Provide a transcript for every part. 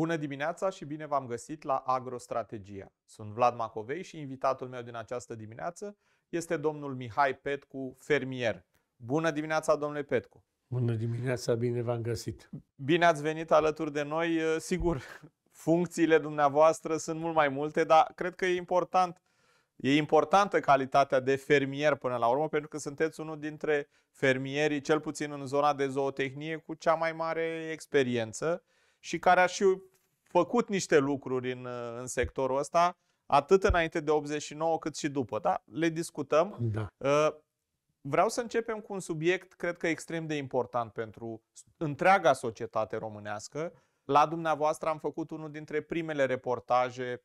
Bună dimineața și bine v-am găsit la Agrostrategia. Sunt Vlad Macovei și invitatul meu din această dimineață este domnul Mihai Petcu, fermier. Bună dimineața, domnule Petcu! Bună dimineața, bine v-am găsit! Bine ați venit alături de noi. Eh, sigur, funcțiile dumneavoastră sunt mult mai multe, dar cred că e important E importantă calitatea de fermier până la urmă, pentru că sunteți unul dintre fermierii, cel puțin în zona de zootehnie, cu cea mai mare experiență și care a și făcut niște lucruri în, în sectorul ăsta, atât înainte de 89 cât și după. Da, le discutăm. Da. Uh, vreau să începem cu un subiect, cred că extrem de important pentru întreaga societate românească. La dumneavoastră am făcut unul dintre primele reportaje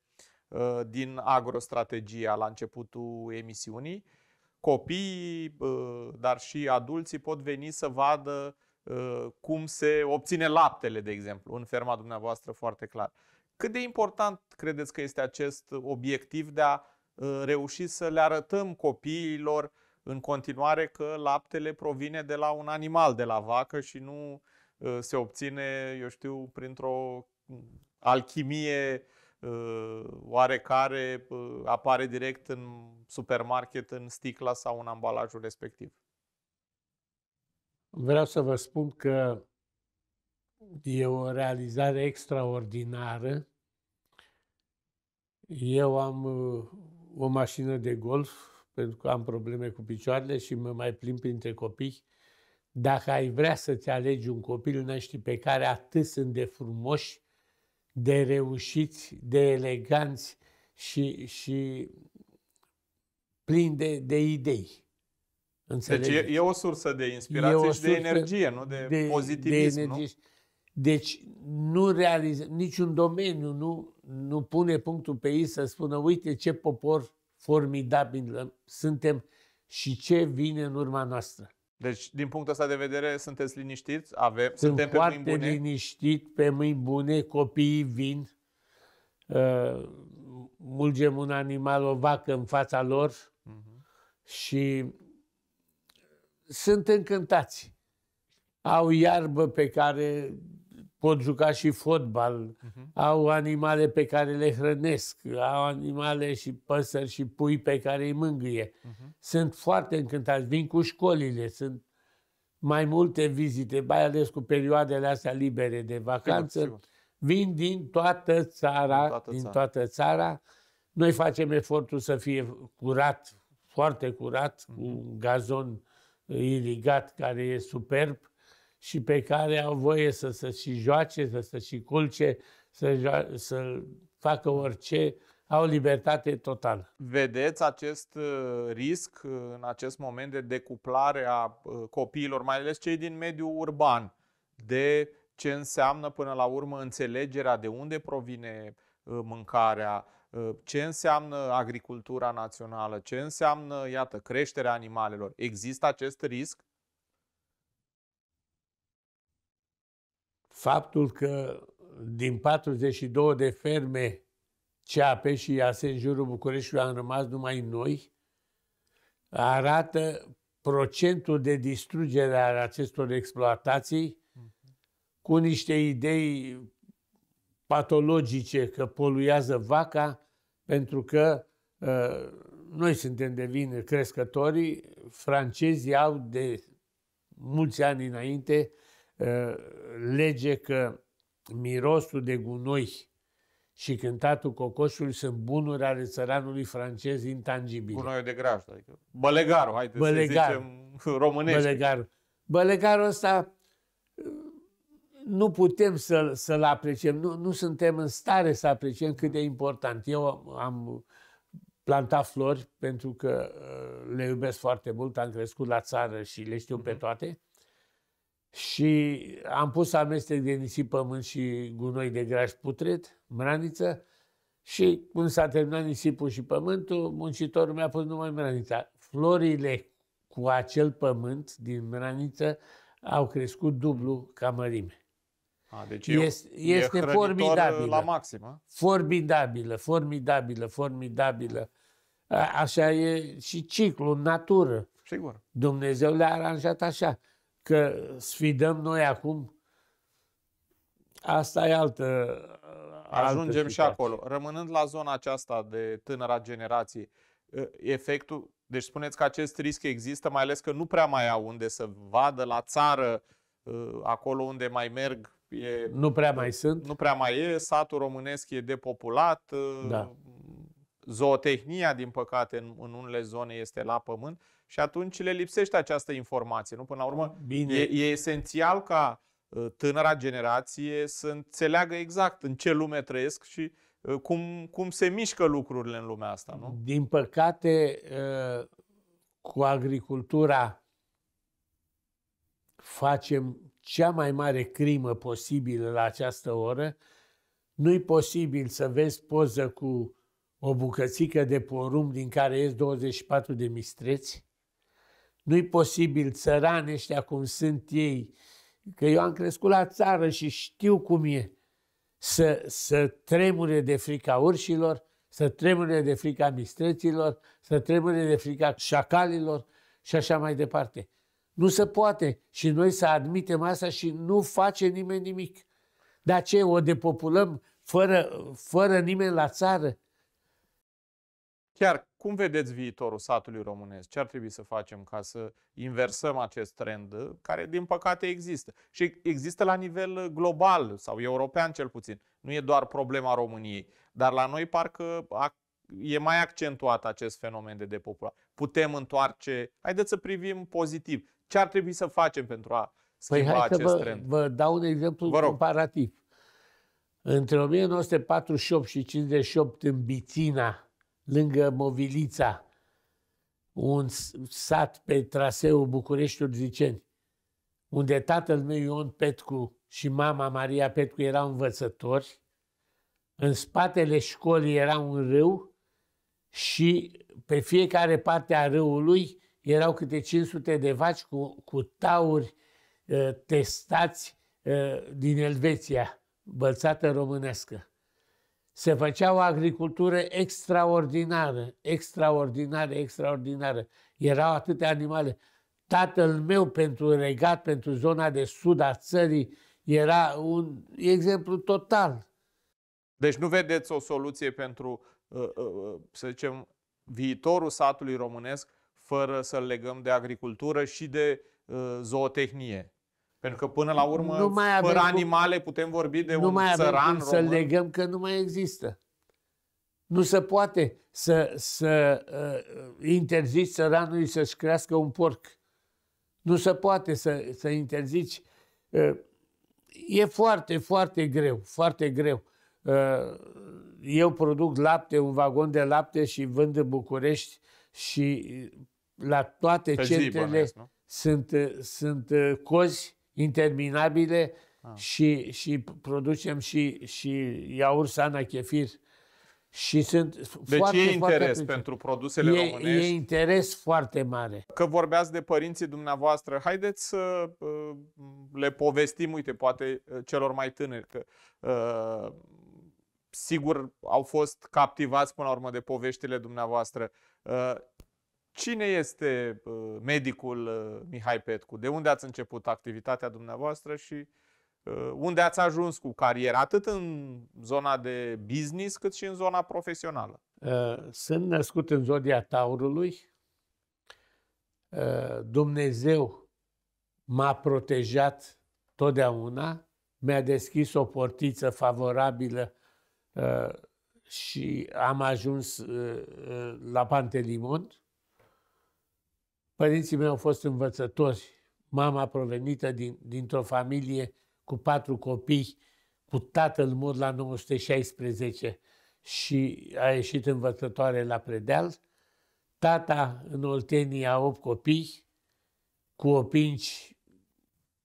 uh, din agrostrategia la începutul emisiunii. Copiii, uh, dar și adulții pot veni să vadă Uh, cum se obține laptele, de exemplu, în ferma dumneavoastră foarte clar. Cât de important credeți că este acest obiectiv de a uh, reuși să le arătăm copiilor în continuare că laptele provine de la un animal, de la vacă și nu uh, se obține, eu știu, printr-o mm, alchimie oarecare apare direct în supermarket, în sticla sau în ambalajul respectiv. Vreau să vă spun că e o realizare extraordinară. Eu am uh, o mașină de golf, pentru că am probleme cu picioarele și mă mai plimb printre copii. Dacă ai vrea să-ți alegi un copil năști pe care atât sunt de frumoși, de reușiți, de eleganți și, și plini de, de idei Înțelege? Deci e, e o sursă de inspirație și de energie, nu de, de pozitivism, de energie. nu? Deci nu realizează, niciun domeniu nu, nu pune punctul pe ei să spună uite ce popor formidabil suntem și ce vine în urma noastră. Deci, din punctul ăsta de vedere, sunteți liniștiți? Avem, Sunt suntem pe mâini bune? liniștit, pe mâini bune, copiii vin, uh, mulgem un animal, o vacă în fața lor uh-huh. și sunt încântați. Au iarbă pe care pot juca și fotbal, uh-huh. au animale pe care le hrănesc, au animale și păsări și pui pe care îi mângâie. Uh-huh. Sunt foarte încântați, vin cu școlile, sunt mai multe vizite, mai ales cu perioadele astea libere de vacanță. Sigur, sigur. Vin din toată țara, din toată, din țara. toată țara. Noi facem efortul să fie curat, foarte curat, uh-huh. cu mhm. un gazon uh, irigat, care e superb și pe care au voie să se și joace, să se și culce, să, să facă orice, au libertate totală. Vedeți acest uh, risc uh, în acest moment de decuplare a uh, copiilor, mai ales cei din mediul urban, de ce înseamnă până la urmă înțelegerea de unde provine mâncarea, Ă, ce înseamnă agricultura națională, ce înseamnă, iată, creșterea animalelor. Există acest risc? Faptul că din 42 de ferme ceape și iase în jurul Bucureștiului am rămas numai noi, arată procentul de distrugere a acestor exploatații mm-hmm. cu niște idei patologice că poluează vaca, pentru că uh, noi suntem de vină crescătorii, francezii au de mulți ani înainte uh, lege că mirosul de gunoi și cântatul cocoșului sunt bunuri ale țăranului francez intangibile. Gunoiul de grajd, adică bălegarul, haideți să zicem românesc. Bălegarul. Bălegarul ăsta nu putem să, să-l apreciem, nu, nu suntem în stare să apreciem cât de important. Eu am plantat flori pentru că uh, le iubesc foarte mult, am crescut la țară și le știu pe mhm. toate. Și am pus amestec de nisip, pământ și gunoi de graș putret, mraniță, și când s-a terminat nisipul și pământul, muncitorul mi-a pus numai mranița. Florile cu acel pământ din mraniță au crescut dublu ca mărime. A, deci este, este uh, formidabilă. La maxim, formidabilă, formidabilă, formidabilă. Așa e și ciclul în natură. Sigur. Dumnezeu le-a aranjat așa. Că sfidăm noi acum, asta e altă. Ajungem altă și acolo. Rămânând la zona aceasta de tânăra generație, efectul. Deci spuneți că acest risc există, mai ales că nu prea mai au unde să vadă la țară, uh, acolo unde mai merg E, nu prea mai sunt. Nu prea mai e. Satul românesc e depopulat. Ă, da. Zootehnia, din păcate, în, în unele zone este la pământ și atunci le lipsește această informație. Nu? Până la urmă, Bine. E, e esențial ca ă, tânăra generație să înțeleagă exact în ce lume trăiesc și ă, cum, cum se mișcă lucrurile în lumea asta. Nu? Din păcate, cu agricultura facem cea mai mare crimă posibilă la această oră, nu-i posibil să vezi poză cu o bucățică de porumb din care ies 24 de mistreți? Nu-i posibil țărani ăștia cum sunt ei, că eu am crescut la țară și știu cum e să, să tremure de frica urșilor, să tremure de frica mistreților, să tremure de frica șacalilor și așa mai departe. Nu se poate. Și noi să admitem asta și nu face nimeni nimic. Dar ce, o depopulăm fără, fără nimeni la țară? Chiar cum vedeți viitorul satului românesc? Ce ar trebui să facem ca să inversăm acest trend care, din păcate, există? Și există la nivel global sau european cel puțin. Nu e doar problema României. Dar la noi parcă e mai accentuat acest fenomen de depopulare. Putem întoarce, haideți să privim pozitiv, ce ar trebui să facem pentru a păi schimba păi hai acest vă, trend? Vă dau un exemplu vă comparativ. Între 1948 și 58 în Bițina, lângă Movilița, un sat pe traseul Bucureștiul Ziceni, unde tatăl meu Ion Petcu și mama Maria Petcu erau învățători, în spatele școlii era un râu și pe fiecare parte a râului erau câte 500 de vaci cu, cu tauri ă, testați ă, din Elveția, bălțată românescă. Se făcea o agricultură extraordinară, extraordinară, extraordinară. Erau atâtea animale. Tatăl meu pentru regat, pentru zona de sud a țării, era un exemplu total. Deci nu vedeți o soluție pentru, ă, să zicem, viitorul satului românesc fără să-l legăm de agricultură și de uh, zootehnie. Pentru că până la urmă, nu mai fără cum, animale putem vorbi de nu un mai țăran să legăm că nu mai există. Nu se poate să, să uh, interzici țăranului să-și crească un porc. Nu se poate să, să interzici. Uh, e foarte, foarte greu, foarte greu. Uh, eu produc lapte, un vagon de lapte și vând în București și uh, la toate Pe centrele zi, bănesc, sunt, sunt uh, cozi interminabile ah. și, și producem și, și iaurt, sana, chefir. Și sunt deci foarte, e interes foarte pentru produsele e, românești. E interes foarte mare. Că vorbeați de părinții dumneavoastră, haideți să uh, le povestim, uite, poate uh, celor mai tineri că sigur au fost captivați până la urmă de poveștile dumneavoastră. Cine este medicul Mihai Petcu? De unde ați început activitatea dumneavoastră și unde ați ajuns cu cariera, atât în zona de business, cât și în zona profesională? Ă, sunt născut în zodia Taurului. Ă, Dumnezeu m-a protejat totdeauna, mi-a deschis o portiță favorabilă ă, și am ajuns la Pantelimon Părinții mei au fost învățători. Mama provenită din, dintr-o familie cu patru copii, cu tatăl mor la 916 și a ieșit învățătoare la predeal. Tata în Oltenia a opt copii, cu opinci.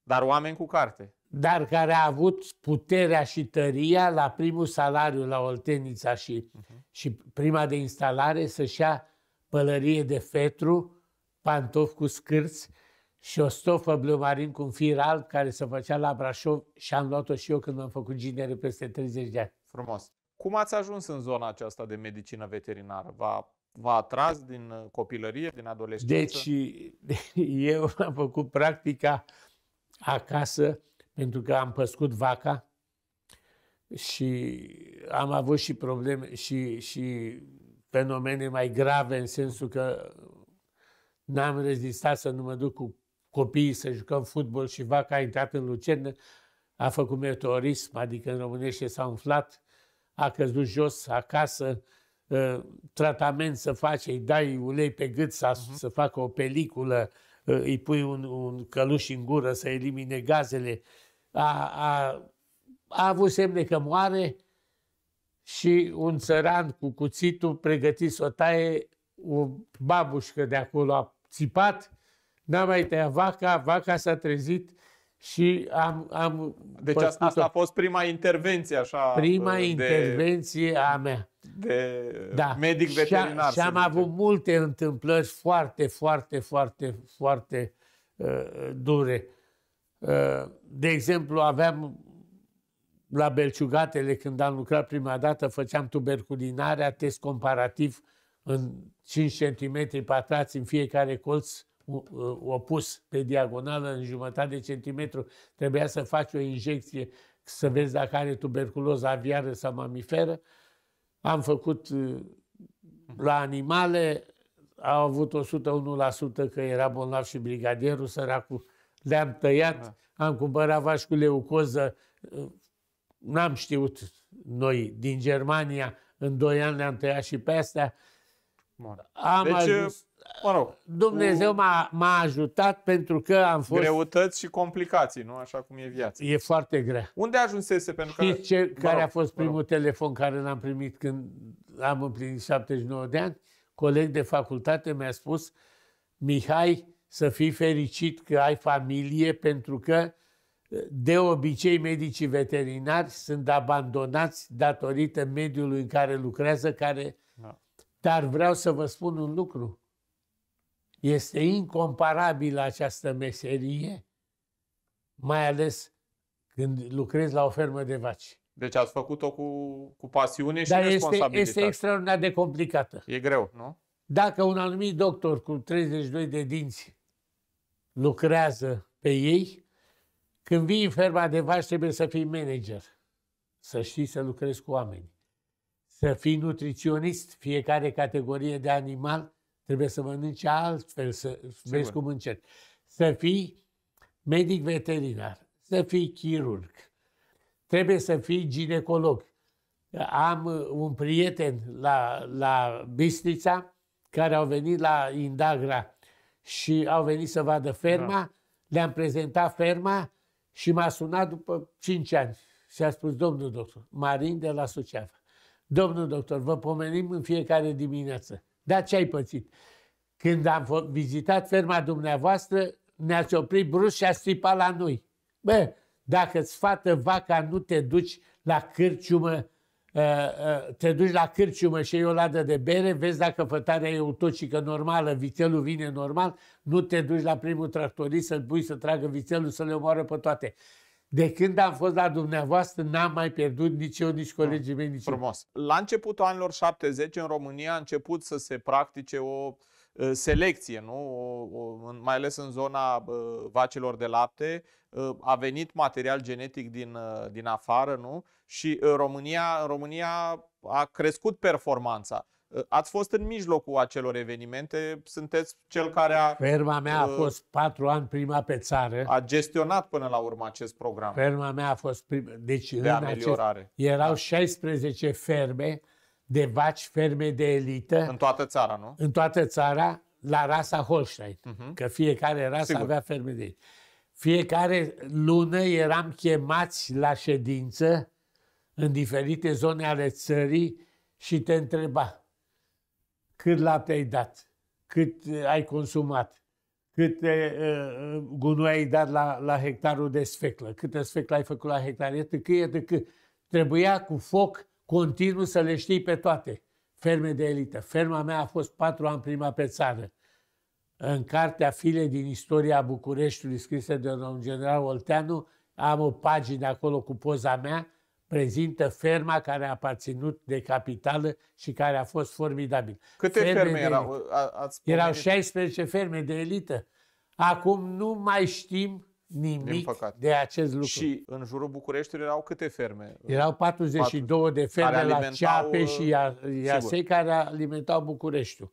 Dar oameni cu carte. Dar care a avut puterea și tăria la primul salariu la Oltenița și, uh-huh. și prima de instalare să-și ia pălărie de fetru pantofi cu scârți și o stofă blumarin cu un fir alb care se făcea la Brașov și am luat-o și eu când am făcut ginere peste 30 de ani. Frumos. Cum ați ajuns în zona aceasta de medicină veterinară? V-a, v-a atras din uh, copilărie, din adolescență? Deci, eu am făcut practica acasă pentru că am păscut vaca și am avut și probleme și, și fenomene mai grave în sensul că n-am rezistat să nu mă duc cu copiii să jucăm fotbal și vaca a intrat în lucernă, a făcut meteorism, adică în românește s-a umflat, a căzut jos acasă, ă, tratament să faci, îi dai ulei pe gât să, uh-huh. Mhm. să facă o peliculă, ă, îi pui un, un căluș în gură să elimine gazele. A, a, a avut semne că moare și un țăran cu cuțitul pregătit să o taie, o babușcă de acolo a țipat, n-am mai tăiat vaca, vaca s-a trezit și am... am deci asta, asta a fost prima intervenție așa... Prima de, intervenție a mea. De da. medic veterinar. Și, și am avut multe întâmplări foarte, foarte, foarte, foarte uh, dure. Uh, de exemplu, aveam la Belciugatele, când am lucrat prima dată, făceam tuberculinarea, test comparativ uh, în 5 cm pătrați în fiecare colț opus pe diagonală în jumătate de centimetru, trebuia să faci o injecție să vezi dacă are tuberculoză aviară sau mamiferă. Am făcut uh, la animale, au avut 101% că era bolnav și brigadierul săracul. Le-am tăiat, da. am cumpărat vași cu leucoză, uh, n-am știut noi din Germania, în 2 ani le-am tăiat și pe astea. Am deci, ajuns, uh, mă rog, Dumnezeu m-a, m-a ajutat pentru că am fost... Greutăți și complicații, nu? Așa cum e viața. E foarte grea. Unde ajunsese? Pentru că, Știți ce, mă care a fost primul rog. telefon care l-am primit când am împlinit 79 de ani? Coleg de facultate mi-a spus, Mihai, să fii fericit că ai familie pentru că de obicei, medicii veterinari sunt abandonați datorită mediului în care lucrează, care da. Dar vreau să vă spun un lucru. Este incomparabilă această meserie, mai ales când lucrezi la o fermă de vaci. Deci ați făcut-o cu, cu pasiune și Dar responsabilitate. Este, este extraordinar de complicată. E greu, nu? Dacă un anumit doctor cu 32 de dinți lucrează pe ei, când vii în ferma de vaci trebuie să fii manager, să știi să lucrezi cu oameni. Să fii nutriționist, fiecare categorie de animal trebuie să mănânce altfel, să Sigur. vezi cum încerci. Să fii medic veterinar, să fii chirurg, trebuie să fii ginecolog. Am uh, un prieten la, la Bistrița care au venit la Indagra și au venit să vadă ferma, da. le-am prezentat ferma și m-a sunat după 5 ani și a spus, domnul doctor, Marin de la Suceava. Domnul doctor, vă pomenim în fiecare dimineață. Dar ce ai pățit? Când am vizitat ferma dumneavoastră, ne-ați oprit brusc și a stripat la noi. Bă, dacă îți fată vaca nu te duci la cârciumă, ă, ă, te duci la cârciumă și e o ladă de bere, vezi dacă fătarea e utocică normală, vițelul vine normal, nu te duci la primul tractorist să-l pui să tragă vițelul, să le omoară pe toate. De când am fost la dumneavoastră, n-am mai pierdut nici eu, nici colegii mei, nici Frumos. Eu. La începutul anilor 70, în România, a început să se practice o ă, selecție, nu? O, o, mai ales în zona vacilor de lapte, ă, a venit material genetic din, ă, din afară, nu? Și România, România a crescut performanța. Ă, ați fost în mijlocul acelor evenimente, sunteți cel care a... Ferma mea a ă, fost patru ani prima pe țară. A gestionat până la urmă acest program. Ferma mea a fost prima... Deci de în ameliorare. Acest, erau da. 16 ferme de vaci, ferme de elită. În toată țara, nu? În toată țara, la rasa Holstein. Uh-huh. Că fiecare rasă Sigur. avea ferme de elită. Fiecare lună eram chemați la ședință în diferite zone ale țării și te întreba cât lapte ai dat, cât uh, ai consumat, cât uh, uh, gunoi ai dat la, la hectarul de sfeclă, câtă sfeclă ai făcut la hectar, etc., etc. Trebuia cu foc continuu să le știi pe toate. Ferme de elită. Ferma mea a fost patru ani prima pe țară. În cartea File din istoria Bucureștiului, scrisă de un general Olteanu, am o pagină acolo cu poza mea, prezintă ferma care a aparținut de capitală și care a fost formidabil. Câte ferme, ferme erau? erau 16 ferme de elită. Acum nu mai știm nimic de acest lucru. Și în jurul Bucureștiului erau câte ferme? Erau 42 de ferme la Ceape uh, și Iasei care alimentau Bucureștiul.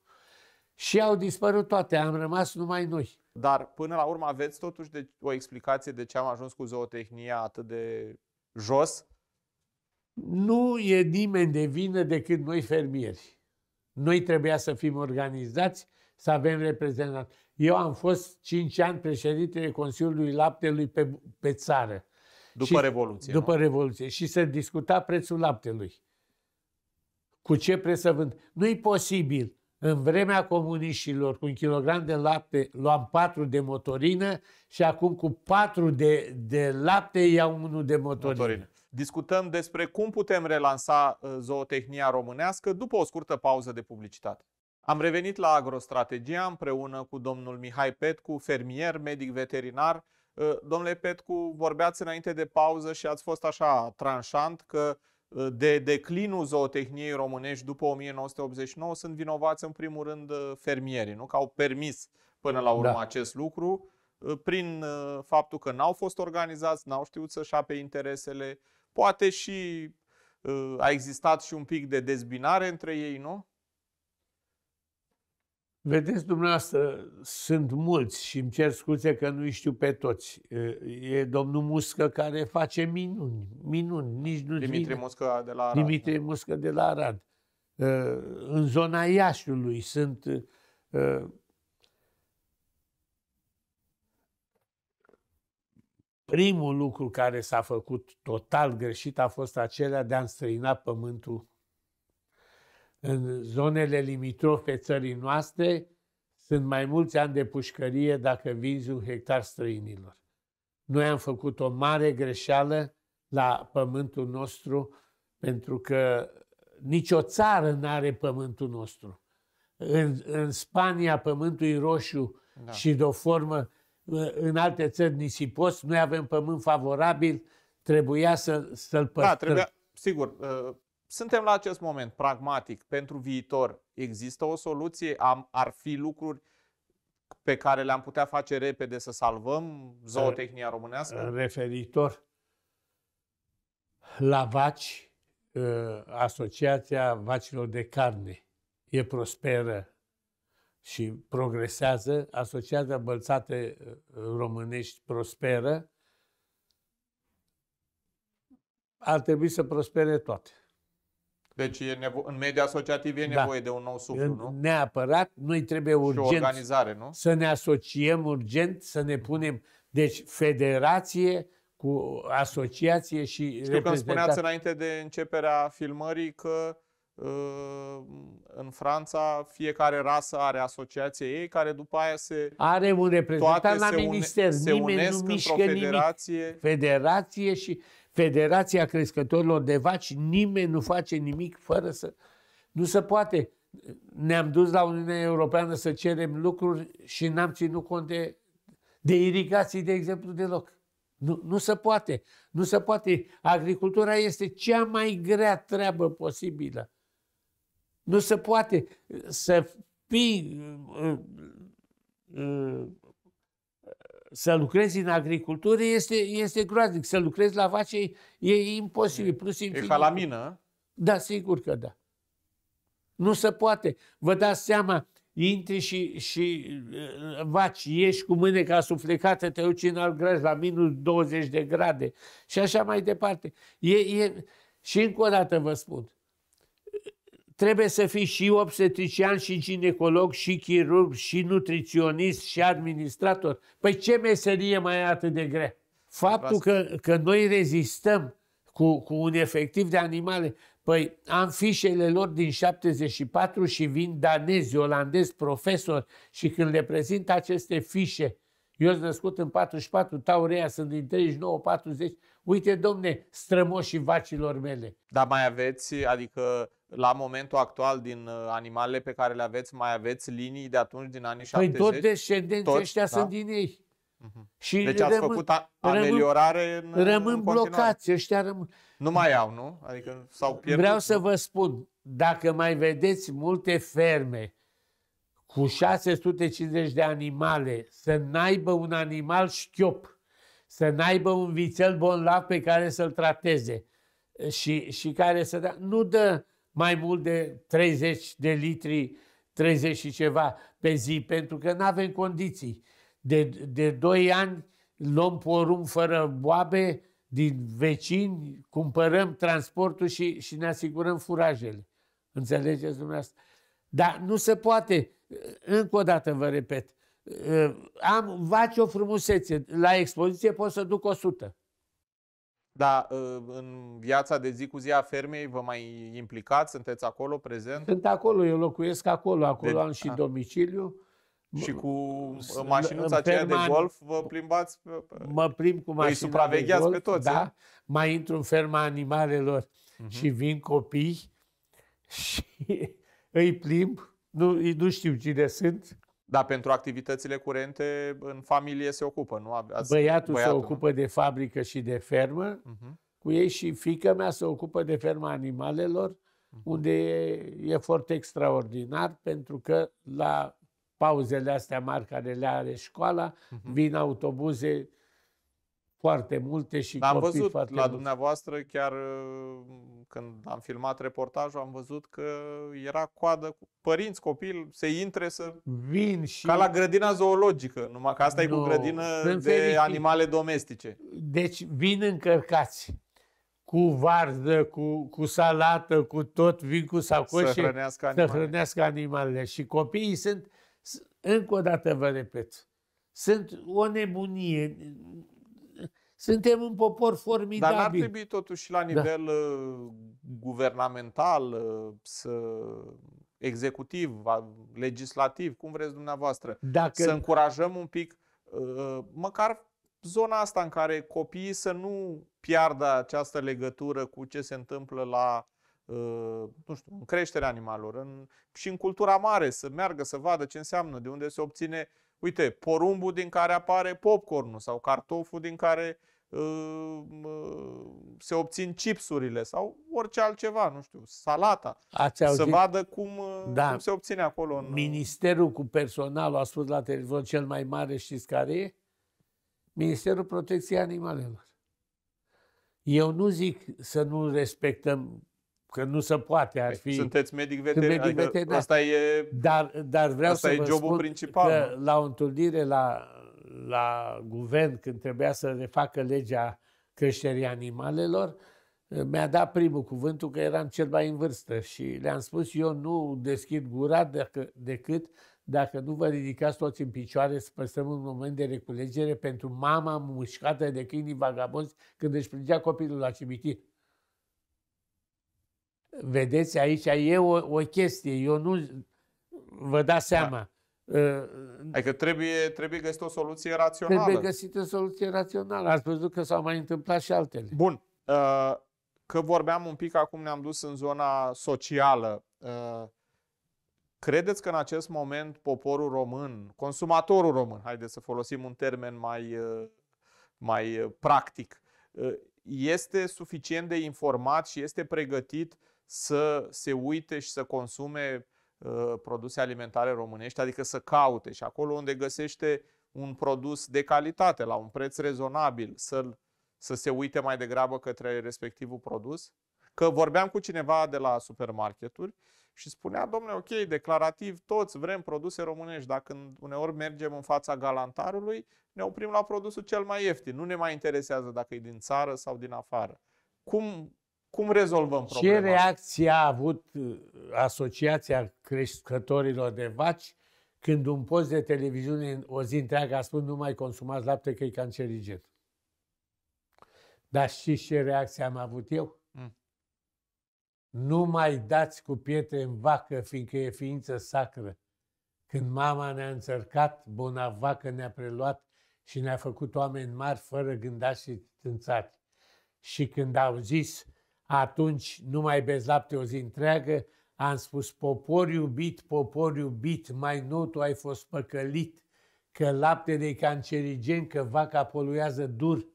Și au dispărut toate, am rămas numai noi. Dar până la urmă aveți totuși de, o explicație de ce am ajuns cu zootehnia atât de jos? Nu e nimeni de vină decât noi fermieri. Noi trebuia să fim organizați, să avem reprezentanți. Eu am fost 5 ani președintele Consiliului Laptelui pe, pe țară. După și, Revoluție. După nu? Revoluție. Și se discuta prețul laptelui. Cu ce preț să vând? nu e posibil. În vremea comuniștilor, cu un kilogram de lapte, luam patru de motorină și acum cu patru de, de lapte iau unul de motorină. motorină. Discutăm despre cum putem relansa uh, zootehnia românească după o scurtă pauză de publicitate. Am revenit la Agrostrategia împreună cu domnul Mihai Petcu, fermier, medic veterinar. Uh, domnule Petcu, vorbeați înainte de pauză și ați fost așa tranșant că uh, de declinul zootehniei românești după 1989 sunt vinovați în primul rând fermierii, nu? Că au permis până la urmă da. acest lucru prin faptul că n-au fost organizați, n-au știut să-și ape interesele, Poate și ă, a existat și un pic de dezbinare între ei, nu? Vedeți, dumneavoastră, sunt mulți și îmi cer scuze că nu știu pe toți. Ă, e domnul Muscă care face minuni, minuni, nici nu Dimitri vine. Muscă de la Arad. Dimitri Muscă de la Arad. Ă, în zona Iașiului sunt Primul lucru care s-a făcut total greșit a fost acela de a înstrăina pământul. În zonele limitrofe țării noastre sunt mai mulți ani de pușcărie dacă vinzi un hectar străinilor. Noi am făcut o mare greșeală la pământul nostru pentru că nicio țară nu are pământul nostru. În, în Spania pământul e roșu da. și de o formă în alte țări nisipos, noi avem pământ favorabil, trebuia să, să-l păstrăm. Da, trebuia, sigur, uh, suntem la acest moment pragmatic pentru viitor. Există o soluție? Am, ar fi lucruri pe care le-am putea face repede să salvăm zootehnia românească? Uh, referitor la vaci, uh, Asociația Vacilor de Carne e prosperă și progresează, Asociația Bălțate uh, uh, Românești prosperă, ar trebui să prospere toate. Deci e nevo- în media asociativ e da. nevoie da. de un nou suflu, în, nu? Neapărat. Noi trebuie urgent și organizare, nu? să ne asociem urgent, să ne punem... Deci federație cu asociație și Știu că îmi spuneați înainte de începerea filmării că în Franța fiecare rasă are asociația ei, care după aia se... Are un reprezentant la minister, se nimeni unesc nu mișcă federație. Nimic. Federație și Federația Crescătorilor de Vaci, nimeni nu face nimic fără să... Nu se poate. Ne-am dus la Uniunea Europeană să cerem lucruri și n-am ținut cont de, de irigații, de exemplu, deloc. Nu, nu se poate. Nu se poate. Agricultura este cea mai grea treabă posibilă. Nu se poate să fii, uh, uh, să lucrezi în agricultură este, este groaznic. Să lucrezi la vace e, e imposibil. Plus e ca la mină. Da, sigur că da. Nu se poate. Vă dați seama, intri și, și uh, vaci, ieși cu mâneca suflecată, te duci în alt graj la minus 20 de grade și așa mai departe. E, e... Și încă o dată vă spun, trebuie să fii și obstetrician, și ginecolog, și chirurg, și nutriționist, și administrator. Păi ce meserie mai e atât de grea? Faptul că, că noi rezistăm cu, cu un efectiv de animale, păi am fișele lor din 74 și vin danezi, olandezi, profesori și când le prezint aceste fișe, eu sunt născut în 44, Taurea sunt din 39, 40. Uite, domne, strămoșii vacilor mele. Dar mai aveți, adică la momentul actual din uh, animalele pe care le aveți, mai aveți linii de atunci din anii păi 70? Păi tot descendenții tot, ăștia da. sunt din ei. Uh-huh. Și deci rămân, ați făcut ameliorare rămân, în Rămân în blocați, ăștia rămân. Nu mai au, nu? Adică s-au pierdut. Vreau nu? să vă spun, dacă mai vedeți multe ferme cu 650 de animale, să n-aibă un animal șchiop, să n-aibă un vițel bolnav pe care să-l trateze și, și care să dea... Nu dă mai mult de 30 de litri, 30 și ceva pe zi, pentru că nu avem condiții. De, de 2 ani luăm porum fără boabe din vecini, cumpărăm transportul și, și ne asigurăm furajele. Înțelegeți dumneavoastră? Dar nu se poate. Încă o dată vă repet. Am, vaci o frumusețe. La expoziție pot să duc 100. Dar uh, în viața de zi cu zi a fermei vă mai implicați? Sunteți acolo prezent? Sunt acolo, eu locuiesc acolo, acolo de... Deci, am și a. domiciliu. Și cu uh, mașinuța aceea de golf vă plimbați? Mă plimb cu mașina Îi supravegheați de golf, pe toți, da? E? Mai intru în ferma animalelor uh-huh. și vin copii și îi plimb. Nu, nu știu cine sunt. Dar pentru activitățile curente, în familie se ocupă, nu? Azi, băiatul, băiatul se ocupă nu? de fabrică și de fermă, uh-huh. cu ei și fica mea se ocupă de ferma animalelor, uh-huh. unde e, e foarte extraordinar, pentru că la pauzele astea mari care le are școala, uh-huh. vin autobuze foarte multe și Am văzut foarte la mulți. dumneavoastră chiar uh, când am filmat reportajul, am văzut că era coadă cu părinți, copil, se intre să... Vin și... Ca la grădina zoologică, numai că asta no, e cu grădină de fericit. animale domestice. Deci vin încărcați cu varză, cu, cu salată, cu tot, vin cu sacoșe, să hrănească, animale. să hrănească animalele. Și copiii sunt, încă o dată vă repet, sunt o nebunie suntem un popor formidabil. Dar n-ar trebui totuși la da. nivel da. guvernamental, uh, să, executiv, legislativ, cum vreți dumneavoastră, Dacă... să încurajăm un pic, uh, măcar zona asta în care copiii să nu piardă această legătură cu ce se întâmplă la nu știu, în creșterea animalelor, în, și în cultura mare, să meargă, să vadă ce înseamnă, de unde se obține uh, Uite, porumbul din care apare popcornul sau cartoful din care ă, ă, se obțin chipsurile sau orice altceva, nu știu, salata. Ați auzit? Să vadă cum, ă, da. cum se obține acolo. În... Ministerul cu personalul a spus la televizor cel mai mare, știți care e? Ministerul Protecției Animalelor. Eu nu zic să nu respectăm că nu se poate, ar păi, fi... Sunteți medic veterinar, medic adică veterinar. asta e, dar, dar vreau asta să e vă jobul spun principal. Că la o întâlnire la, la guvern, când trebuia să facă legea creșterii animalelor, mi-a dat primul cuvântul că eram cel mai în vârstă și le-am spus eu nu deschid gura dacă, decât dacă nu vă ridicați toți în picioare să păstrăm un moment de reculegere pentru mama mușcată de câinii vagabonzi când își plângea copilul la cimitir. Vedeți, aici e o, o chestie. Eu nu... Vă dați da. seama. Da. Adică trebuie, trebuie găsit o soluție rațională. Trebuie găsit o soluție rațională. Ați văzut că s-au mai întâmplat și altele. Bun. Ă, că vorbeam un pic, acum ne-am dus în zona socială. Ă, credeți că în acest moment poporul român, consumatorul român, haideți să folosim un termen mai, mai practic, este suficient de informat și este pregătit să se uite și să consume uh, produse alimentare românești, adică să caute și acolo unde găsește un produs de calitate, la un preț rezonabil, să să se uite mai degrabă către respectivul produs? Că vorbeam cu cineva de la supermarketuri și spunea, domnule, ok, declarativ, toți vrem produse românești, dar când uneori mergem în fața galantarului, ne oprim la produsul cel mai ieftin. Nu ne mai interesează dacă e din țară sau din afară. Cum, cum rezolvăm problema? Ce reacție a avut uh, Asociația Crescătorilor de Vaci când un post de televiziune o zi întreagă a spus nu mai consumați lapte că e cancerigen? Dar știți ce reacție am avut eu? Mm. Nu mai dați cu pietre în vacă, fiindcă e ființă sacră. Când mama ne-a înțărcat, buna vacă ne-a preluat și ne-a făcut oameni mari fără gândași și tânțari. Și când au zis, atunci nu mai bezi lapte o zi întreagă, am spus, popor iubit, popor iubit, mai nou tu ai fost păcălit, că laptele e cancerigen, că vaca poluează dur,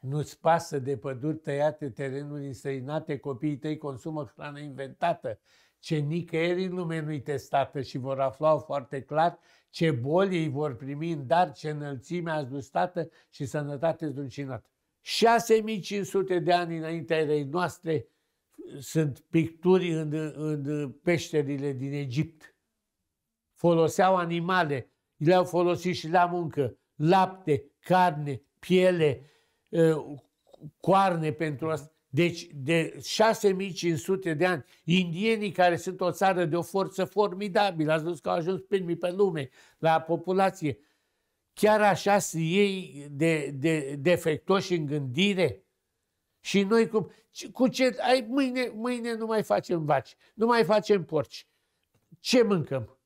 nu-ți pasă de păduri tăiate, terenuri însăinate, copiii tăi consumă hrană inventată, ce nicăieri în lume nu-i testată și vor afla foarte clar ce boli ei vor primi în dar, ce înălțime ajustată și sănătate zdruncinată. 6500 de ani înaintea erei noastre sunt picturi în, în peșterile din Egipt. Foloseau animale, le-au folosit și la muncă, lapte, carne, piele, coarne pentru asta. Deci de 6500 de ani, indienii care sunt o țară de o forță formidabilă, ați văzut că au ajuns primii pe lume, la populație, Chiar așa să iei de, de, defectoși în gândire? Și noi cum, cu ce, ai, mâine, mâine nu mai facem vaci, nu mai facem porci. Ce mâncăm?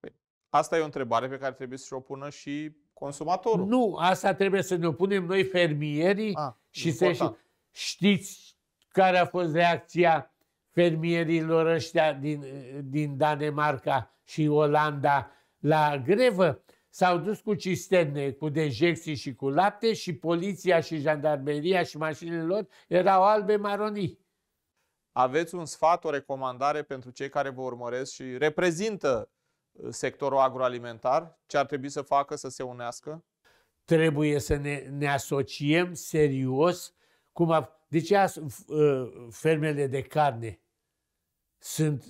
Păi, asta e o întrebare pe care trebuie să o pună și consumatorul. Nu, asta trebuie să ne punem noi fermierii A, ah, și să știți care a fost reacția fermierilor ăștia din, din Danemarca și Olanda la grevă s-au dus cu cisterne, cu dejecții și cu lapte și poliția și jandarmeria și mașinile lor erau albe maronii. Aveți un sfat, o recomandare pentru cei care vă urmăresc și reprezintă uh, sectorul agroalimentar? Ce ar trebui să facă să se unească? Trebuie să ne, ne asociem serios. Cum a, de ce as, uh, fermele de carne sunt,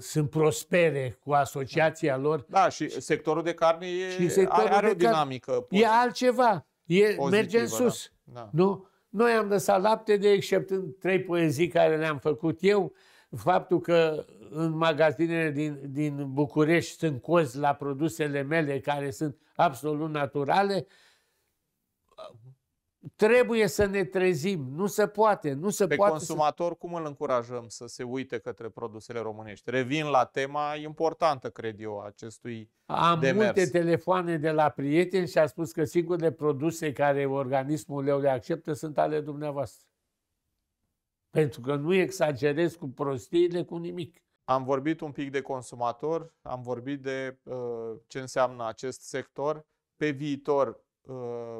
sunt prospere cu asociația da. lor. Da, și sectorul de carne e, și sectorul are, de o dinamică. Pozitiv. E da. altceva. E, pozitivă, merge în da. sus. Da. Da. Nu? Noi am lăsat lapte de exceptând trei poezii care le-am făcut eu. Faptul că în magazinele din, din București sunt cozi la produsele mele care sunt absolut naturale, Trebuie să ne trezim. Nu se poate. Nu se Pe poate consumator, să... cum îl încurajăm să se uite către produsele românești? Revin la tema importantă, cred eu, acestui Am demers. multe telefoane de la prieteni și a spus că singurele produse care organismul leu le acceptă sunt ale dumneavoastră. Pentru că nu exagerez cu prostiile, cu nimic. Am vorbit un pic de consumator, am vorbit de uh, ce înseamnă acest sector. Pe viitor, uh,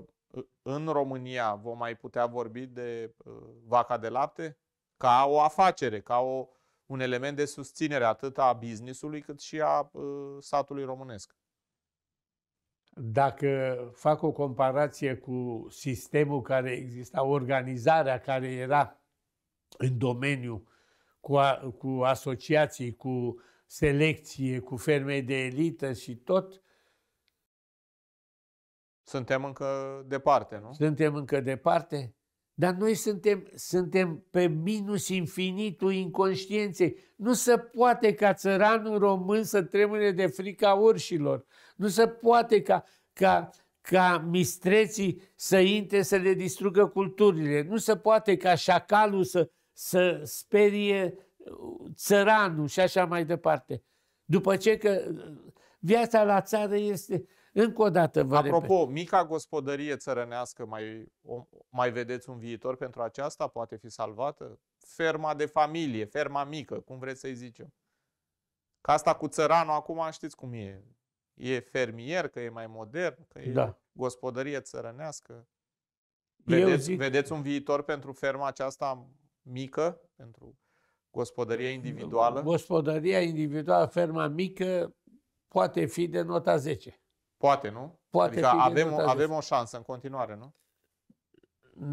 în România vom mai putea vorbi de uh, vaca de lapte ca o afacere, ca o, un element de susținere atât a businessului cât și a uh, satului românesc. Dacă fac o comparație cu sistemul care exista, organizarea care era în domeniu cu, a, cu asociații, cu selecție, cu ferme de elită și tot, suntem încă departe, nu? Suntem încă departe, dar noi suntem, suntem pe minus infinitul inconștienței. Nu se poate ca țăranul român să tremure de frica urșilor. Nu se poate ca, ca, ca mistreții să intre să le distrugă culturile. Nu se poate ca șacalul să, să sperie uh, țăranul și așa mai departe. După ce că uh, viața la țară este încă o dată vă Apropo, repet. mica gospodărie țărănească, mai, mai vedeți un viitor pentru aceasta? Poate fi salvată? Ferma de familie, ferma mică, cum vreți să-i zicem. Ca asta cu țăranul acum știți cum e. E fermier, că e mai modern, că e da. gospodărie țărănească. Vedeți, zic... vedeți un viitor pentru ferma aceasta mică, pentru gospodărie păi, individuală? Gospodăria individuală, ferma mică, poate fi de nota 10. Poate, nu? Poate adică avem, o, avem o șansă în continuare, nu?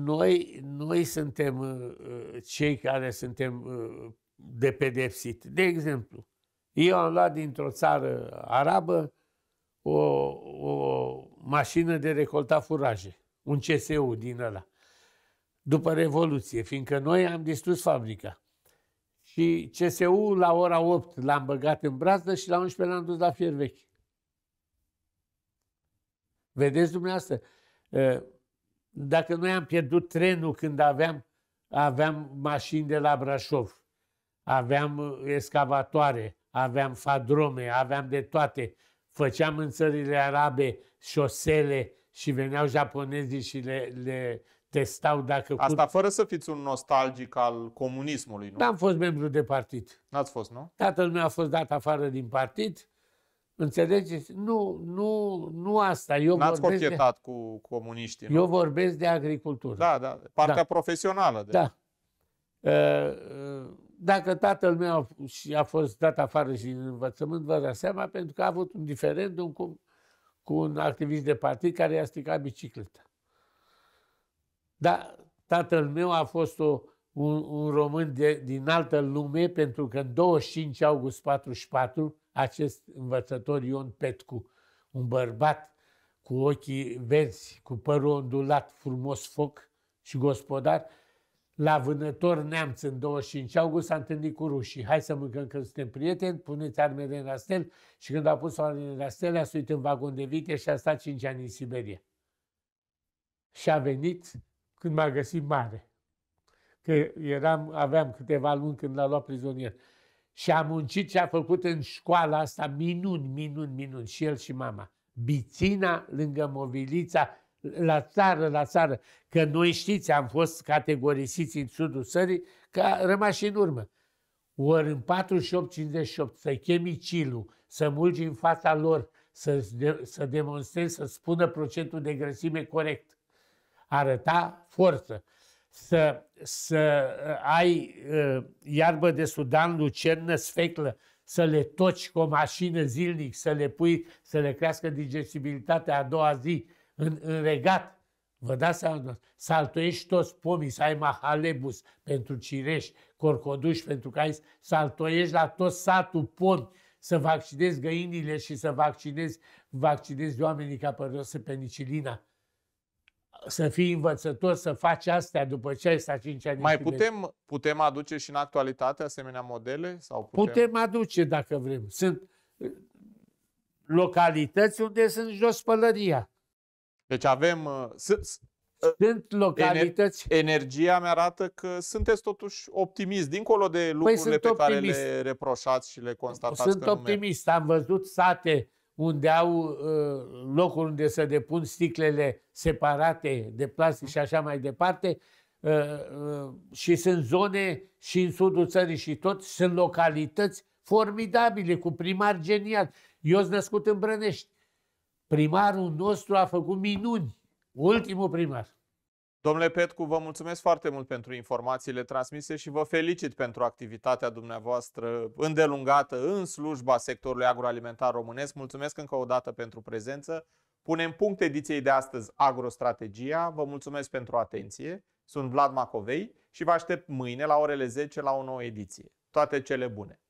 Noi, noi suntem uh, uh, cei care suntem uh, de pedepsit. De exemplu, eu am luat dintr-o țară arabă o, o mașină de recoltat furaje, un CSU din ăla, după Revoluție, fiindcă noi am distrus fabrica. Și CSU la ora 8 l-am băgat în brază și la 11 l-am dus la fier vechi. Vedeți dumneavoastră, ă, dacă noi am pierdut trenul când aveam, aveam mașini de la Brașov, aveam escavatoare, aveam fadrome, aveam de toate, făceam în țările arabe șosele și veneau japonezii și le, le testau dacă... Asta cur... fără să fiți un nostalgic al comunismului, nu? am fost membru de partid. N-ați fost, nu? Tatăl meu a fost dat afară din partid, Înțelegeți? Nu, nu, nu asta. Eu N-ați cochetat de, cu comuniștii. Nu? Eu vorbesc de agricultură. Da, da. Partea da. profesională. De da. Uh, uh, dacă tatăl meu și a fost dat afară și în învățământ, vă dați seama, pentru că a avut un diferendum cu, cu un activist de partid care i-a stricat bicicleta. Da, tatăl meu a fost o, un, un român de, din altă lume, pentru că în 25 august 44 acest învățător Ion Petcu, un bărbat cu ochii verzi, cu părul ondulat, frumos foc și gospodar, la vânător neamț în 25 august s-a întâlnit cu rușii. Hai să mâncăm că suntem prieteni, puneți armele în rastel și când a pus armele în rastel a suit în vagon de vite și a stat 5 ani în Siberia. Și a venit când m-a găsit mare. Că eram, aveam câteva luni când l-a luat prizonier și a muncit și a făcut în școala asta minuni, minuni, minuni, și el și mama. Bițina lângă Movilița, la țară, la țară, că noi știți, am fost categorisiți în sudul țării, că a rămas și în urmă. Ori în 48-58 să chemi Cilu, să mulgi în fața lor, să, de, să demonstrezi, să spună procentul de grăsime corect. Arăta forță să, să uh, ai uh, iarbă de sudan, lucernă, sfeclă, să le toci cu o mașină zilnic, să le pui, să le crească digestibilitatea a doua zi în, în regat. Vă dați seama? Să altoiești toți pomii, să ai mahalebus pentru cireș, corcoduș pentru că ai, să altoiești la tot satul pomi, să vaccinezi găinile și să vaccinezi, vaccinezi oamenii ca pe penicilina să fii învățător, să faci astea după ce ai stat 5 ani. Mai putem, putem aduce și în actualitate asemenea modele? Sau putem... putem aduce dacă vrem. Sunt localități unde sunt jos pălăria. Deci avem... Uh, uh, sunt localități... Ener- energia mi arată că sunteți totuși optimist, dincolo de păi lucrurile păi pe optimist. care le reproșați și le constatați Sunt că optimist. Nu Am văzut sate unde au ă, locuri unde să depun sticlele separate de plastic și așa mai departe. Ă, ă, și sunt zone și în sudul țării și tot, sunt localități formidabile, cu primar genial. Eu sunt născut în Brănești. Primarul nostru a făcut minuni. Ultimul primar. Domnule Petcu, vă mulțumesc foarte mult pentru informațiile transmise și vă felicit pentru activitatea dumneavoastră îndelungată în slujba sectorului agroalimentar românesc. Mulțumesc încă o dată pentru prezență. Punem punct ediției de astăzi Agrostrategia. Vă mulțumesc pentru atenție. Sunt Vlad Macovei și vă aștept mâine la orele 10 la o nouă ediție. Toate cele bune!